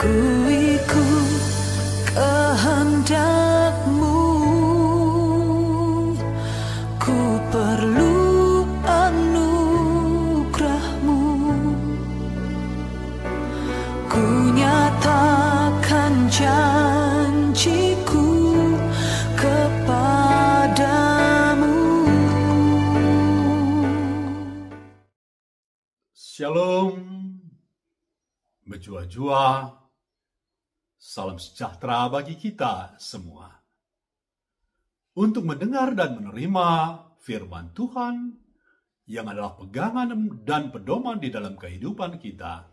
akuiku kehendakmu ku perlu anugerahmu ku nyatakan janjiku kepadamu Shalom berjua-jua Salam sejahtera bagi kita semua. Untuk mendengar dan menerima firman Tuhan yang adalah pegangan dan pedoman di dalam kehidupan kita,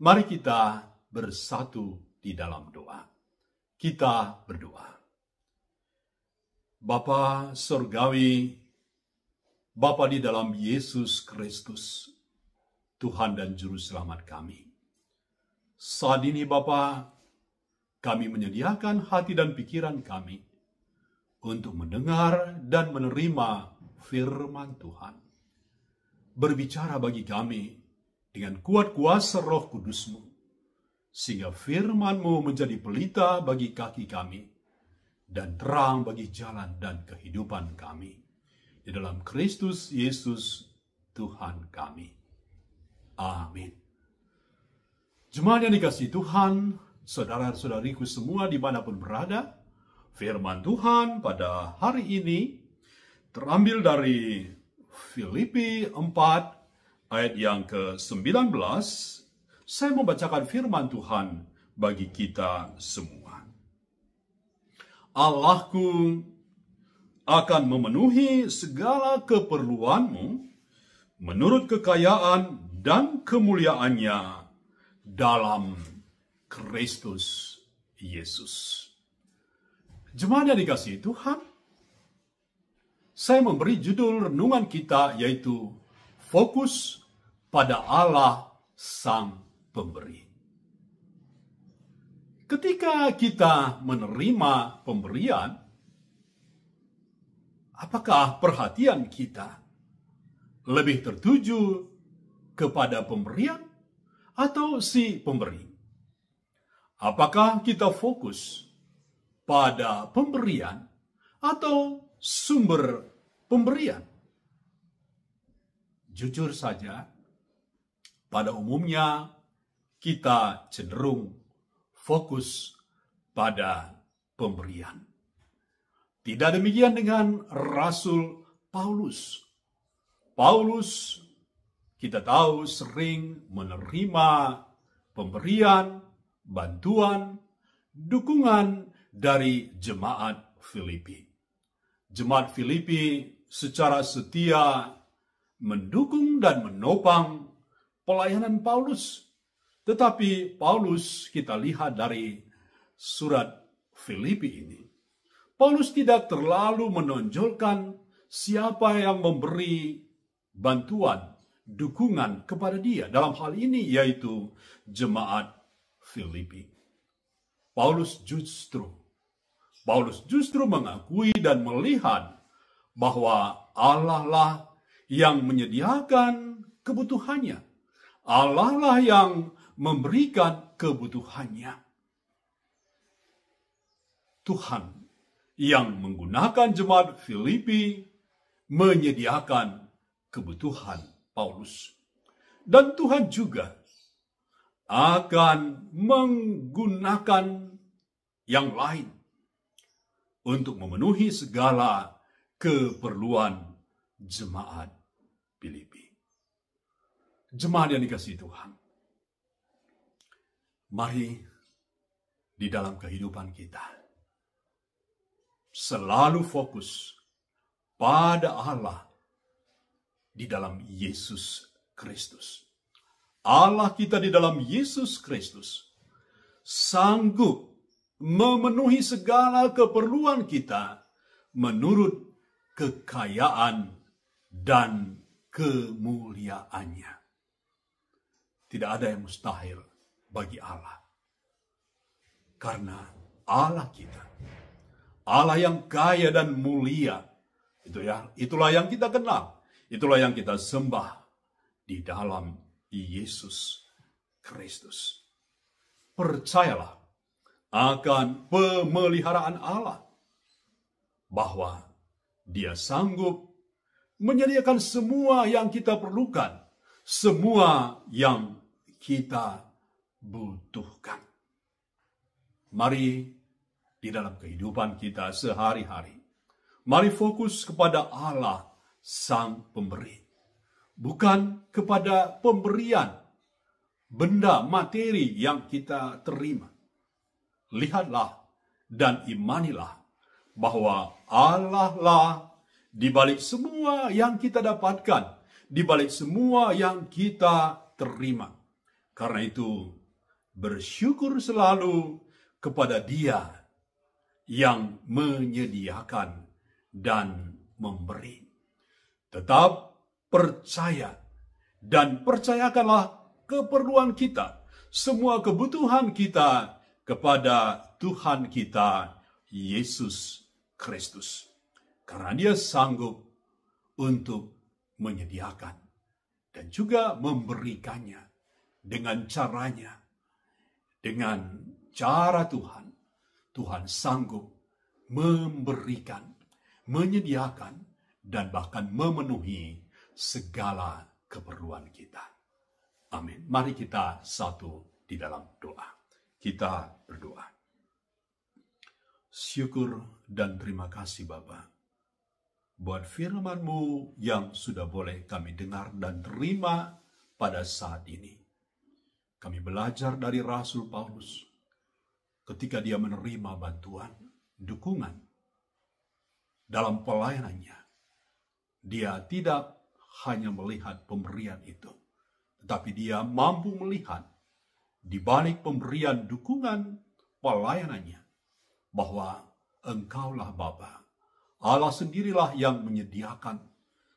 mari kita bersatu di dalam doa. Kita berdoa. Bapa surgawi, Bapa di dalam Yesus Kristus, Tuhan dan Juru Selamat kami. Saat ini Bapak, kami menyediakan hati dan pikiran kami untuk mendengar dan menerima firman Tuhan. Berbicara bagi kami dengan kuat kuasa roh kudusmu, sehingga firmanmu menjadi pelita bagi kaki kami, dan terang bagi jalan dan kehidupan kami. Di dalam Kristus Yesus Tuhan kami. Amin. Jemaat yang dikasih Tuhan, saudara-saudariku semua dimanapun berada, firman Tuhan pada hari ini terambil dari Filipi 4 ayat yang ke-19. Saya membacakan firman Tuhan bagi kita semua. Allahku akan memenuhi segala keperluanmu menurut kekayaan dan kemuliaannya dalam Kristus Yesus. Jemaat yang dikasihi Tuhan, saya memberi judul renungan kita yaitu Fokus pada Allah Sang Pemberi. Ketika kita menerima pemberian, apakah perhatian kita lebih tertuju kepada pemberian atau si pemberi? Apakah kita fokus pada pemberian atau sumber pemberian? Jujur saja, pada umumnya kita cenderung fokus pada pemberian. Tidak demikian dengan Rasul Paulus. Paulus kita tahu sering menerima pemberian bantuan, dukungan dari jemaat Filipi. Jemaat Filipi secara setia mendukung dan menopang pelayanan Paulus. Tetapi Paulus kita lihat dari surat Filipi ini. Paulus tidak terlalu menonjolkan siapa yang memberi bantuan, dukungan kepada dia. Dalam hal ini yaitu jemaat Filipi. Paulus justru Paulus justru mengakui dan melihat bahwa Allah lah yang menyediakan kebutuhannya. Allah lah yang memberikan kebutuhannya. Tuhan yang menggunakan jemaat Filipi menyediakan kebutuhan Paulus. Dan Tuhan juga akan menggunakan yang lain untuk memenuhi segala keperluan jemaat Filipi. Jemaat yang dikasih Tuhan. Mari di dalam kehidupan kita selalu fokus pada Allah di dalam Yesus Kristus Allah kita di dalam Yesus Kristus sanggup memenuhi segala keperluan kita menurut kekayaan dan kemuliaannya. Tidak ada yang mustahil bagi Allah. Karena Allah kita, Allah yang kaya dan mulia, itu ya, itulah yang kita kenal, itulah yang kita sembah di dalam Yesus Kristus. Percayalah akan pemeliharaan Allah bahwa Dia sanggup menyediakan semua yang kita perlukan, semua yang kita butuhkan. Mari di dalam kehidupan kita sehari-hari, mari fokus kepada Allah Sang Pemberi bukan kepada pemberian benda materi yang kita terima. Lihatlah dan imanilah bahwa Allah lah di balik semua yang kita dapatkan, di balik semua yang kita terima. Karena itu, bersyukur selalu kepada Dia yang menyediakan dan memberi. Tetap percaya. Dan percayakanlah keperluan kita, semua kebutuhan kita kepada Tuhan kita, Yesus Kristus. Karena dia sanggup untuk menyediakan dan juga memberikannya dengan caranya, dengan cara Tuhan. Tuhan sanggup memberikan, menyediakan, dan bahkan memenuhi segala keperluan kita. Amin. Mari kita satu di dalam doa. Kita berdoa. Syukur dan terima kasih Bapa Buat firman-Mu yang sudah boleh kami dengar dan terima pada saat ini. Kami belajar dari Rasul Paulus ketika dia menerima bantuan, dukungan dalam pelayanannya. Dia tidak hanya melihat pemberian itu, tetapi dia mampu melihat di balik pemberian dukungan pelayanannya bahwa engkaulah Bapa, Allah sendirilah yang menyediakan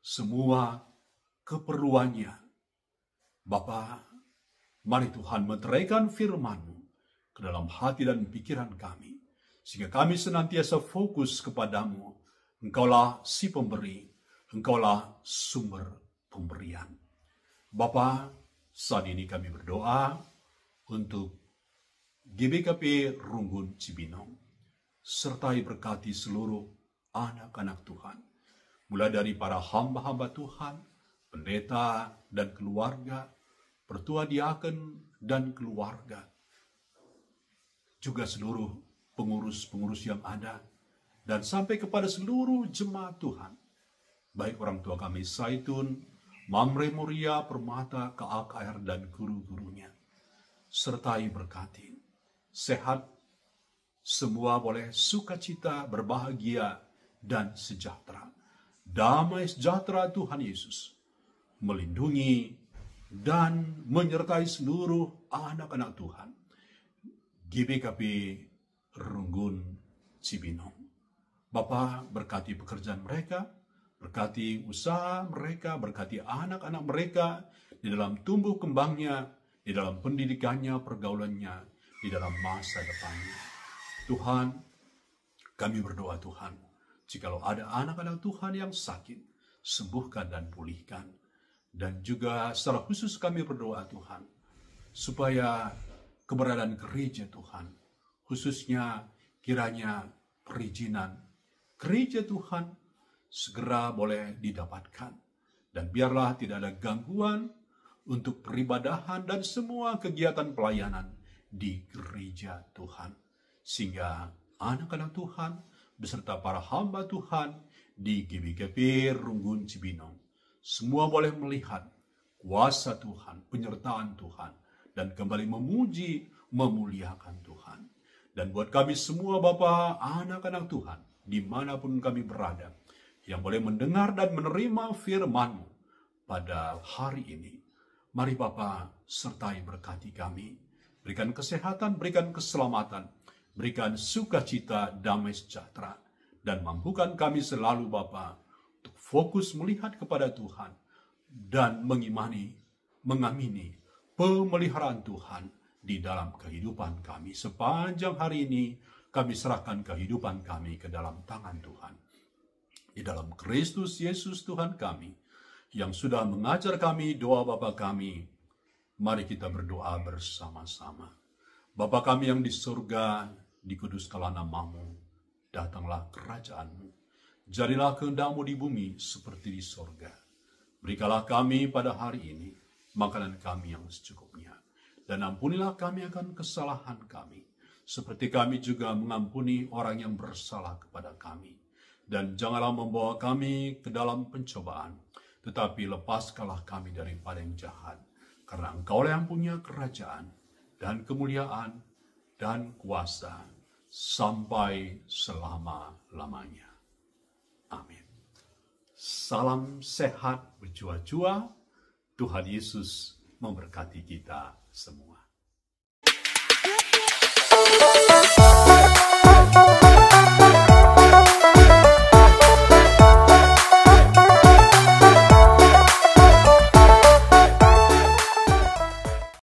semua keperluannya. Bapa, mari Tuhan menteraikan firman-Mu ke dalam hati dan pikiran kami, sehingga kami senantiasa fokus kepadamu. Engkaulah si pemberi, Engkaulah sumber pemberian. Bapa, saat ini kami berdoa untuk GBKP Runggun Cibinong, sertai berkati seluruh anak-anak Tuhan, mulai dari para hamba-hamba Tuhan, pendeta dan keluarga, pertua diaken dan keluarga, juga seluruh pengurus-pengurus yang ada, dan sampai kepada seluruh jemaat Tuhan baik orang tua kami Saitun, Mamre Muria, Permata, KAKR, dan guru-gurunya. Sertai berkati, sehat, semua boleh sukacita, berbahagia, dan sejahtera. Damai sejahtera Tuhan Yesus melindungi dan menyertai seluruh anak-anak Tuhan. GBKP Runggun Cibinong. Bapak berkati pekerjaan mereka, Berkati usaha mereka, berkati anak-anak mereka di dalam tumbuh kembangnya, di dalam pendidikannya, pergaulannya, di dalam masa depannya. Tuhan, kami berdoa Tuhan, jikalau ada anak-anak Tuhan yang sakit, sembuhkan dan pulihkan. Dan juga secara khusus kami berdoa Tuhan, supaya keberadaan gereja Tuhan, khususnya kiranya perizinan gereja Tuhan segera boleh didapatkan. Dan biarlah tidak ada gangguan untuk peribadahan dan semua kegiatan pelayanan di gereja Tuhan. Sehingga anak-anak Tuhan beserta para hamba Tuhan di GBKP Runggun Cibinong. Semua boleh melihat kuasa Tuhan, penyertaan Tuhan, dan kembali memuji, memuliakan Tuhan. Dan buat kami semua Bapak, anak-anak Tuhan, dimanapun kami berada, yang boleh mendengar dan menerima firman-Mu pada hari ini. Mari Bapa sertai berkati kami, berikan kesehatan, berikan keselamatan, berikan sukacita, damai sejahtera, dan mampukan kami selalu Bapa untuk fokus melihat kepada Tuhan dan mengimani, mengamini pemeliharaan Tuhan di dalam kehidupan kami. Sepanjang hari ini, kami serahkan kehidupan kami ke dalam tangan Tuhan di dalam Kristus Yesus Tuhan kami, yang sudah mengajar kami doa Bapa kami. Mari kita berdoa bersama-sama. Bapa kami yang di surga, dikuduskanlah namamu, datanglah kerajaanmu. Jadilah kehendakmu di bumi seperti di surga. Berikanlah kami pada hari ini makanan kami yang secukupnya. Dan ampunilah kami akan kesalahan kami, seperti kami juga mengampuni orang yang bersalah kepada kami dan janganlah membawa kami ke dalam pencobaan, tetapi lepaskanlah kami dari yang jahat. Karena engkau yang punya kerajaan dan kemuliaan dan kuasa sampai selama-lamanya. Amin. Salam sehat berjua-jua. Tuhan Yesus memberkati kita semua.